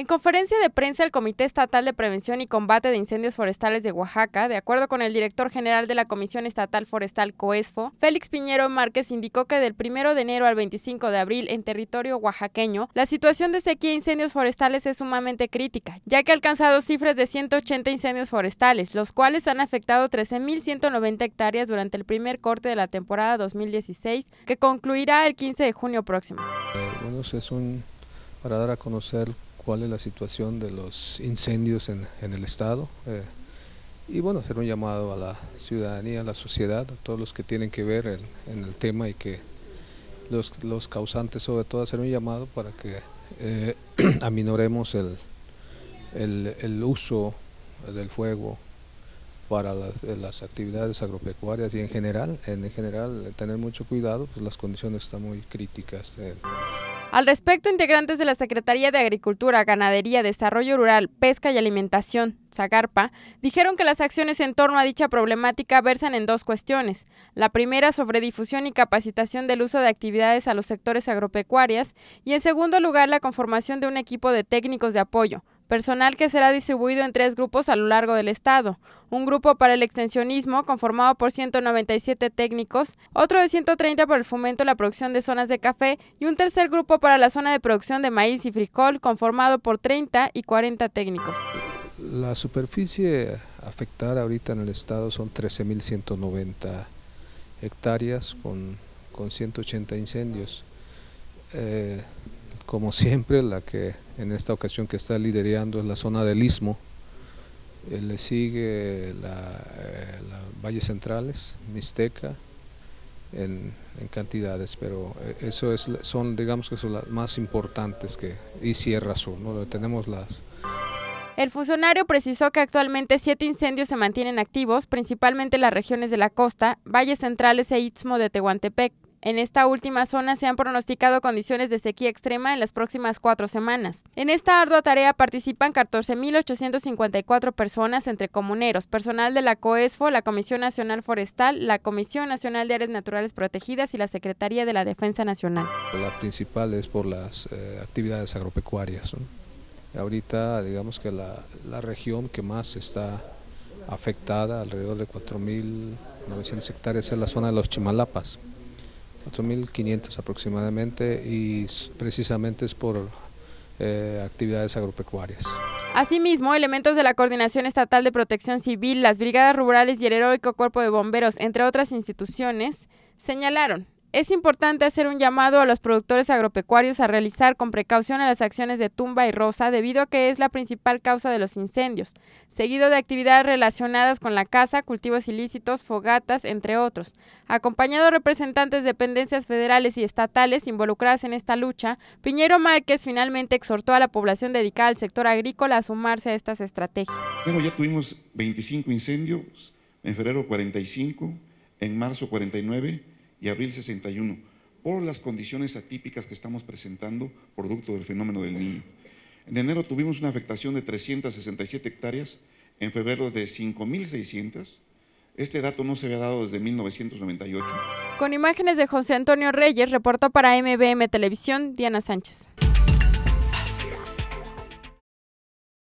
En conferencia de prensa, el Comité Estatal de Prevención y Combate de Incendios Forestales de Oaxaca, de acuerdo con el director general de la Comisión Estatal Forestal COESFO, Félix Piñero Márquez, indicó que del 1 de enero al 25 de abril en territorio oaxaqueño, la situación de sequía e incendios forestales es sumamente crítica, ya que ha alcanzado cifras de 180 incendios forestales, los cuales han afectado 13.190 hectáreas durante el primer corte de la temporada 2016, que concluirá el 15 de junio próximo. bueno, pues es un para dar a conocer cuál es la situación de los incendios en, el Estado. Eh, y bueno, hacer un llamado a la ciudadanía, a la sociedad, a todos los que tienen que ver en, el tema y que los, causantes sobre todo hacer un llamado para que eh, aminoremos el, uso del fuego para eh, las, actividades agropecuarias y en general, en general tener mucho cuidado, pues las condiciones están muy críticas. Al respecto, integrantes de la Secretaría de Agricultura, Ganadería, Desarrollo Rural, Pesca y Alimentación, SAGARPA, dijeron que las acciones en torno a dicha problemática versan en dos cuestiones. La primera sobre difusión y capacitación del uso de actividades a los sectores agropecuarias y en segundo lugar la conformación de un equipo de técnicos de apoyo personal que será distribuido en tres grupos a lo largo del estado. Un grupo para el extensionismo, conformado por 197 técnicos, otro de 130 para el fomento de la producción de zonas de café y un tercer grupo para la zona de producción de maíz y frijol, conformado por 30 y 40 técnicos. La superficie afectada ahorita en el estado son 13.190 hectáreas con, 180 incendios. Eh, como siempre, la que en esta ocasión que está liderando es la zona del Istmo. le sigue eh, la, Valles Centrales, Mixteca, en, cantidades, pero eh, eso es, son, digamos que son las más importantes que, y Sierra Sur, tenemos las, el funcionario precisó que actualmente siete incendios se mantienen activos, principalmente en las regiones de la costa, valles centrales e istmo de Tehuantepec, en esta última zona se han pronosticado condiciones de sequía extrema en las próximas cuatro semanas. En esta ardua tarea participan 14.854 personas entre comuneros, personal de la COESFO, la Comisión Nacional Forestal, la Comisión Nacional de Áreas Naturales Protegidas y la Secretaría de la Defensa Nacional. La principal es por las eh, actividades agropecuarias. Ahorita digamos que la, la región que más está afectada, alrededor de 4.900 hectáreas, es la zona de los Chimalapas. 4.500 aproximadamente y precisamente es por eh, actividades agropecuarias. Asimismo, elementos de la Coordinación Estatal de Protección Civil, las Brigadas Rurales y el Heroico Cuerpo de Bomberos, entre otras instituciones, señalaron es importante hacer un llamado a los productores agropecuarios a realizar con precaución las acciones de tumba y rosa debido a que es la principal causa de los incendios, seguido de actividades relacionadas con la caza, cultivos ilícitos, fogatas, entre otros. Acompañado de representantes de dependencias federales y estatales involucradas en esta lucha, Piñero Márquez finalmente exhortó a la población dedicada al sector agrícola a sumarse a estas estrategias. Bueno, ya tuvimos 25 incendios, en febrero 45, en marzo 49 y abril 61, por las condiciones atípicas que estamos presentando, producto del fenómeno del niño. En enero tuvimos una afectación de 367 hectáreas, en febrero de 5.600. Este dato no se había dado desde 1998. Con imágenes de José Antonio Reyes, reporta para MBM Televisión, Diana Sánchez.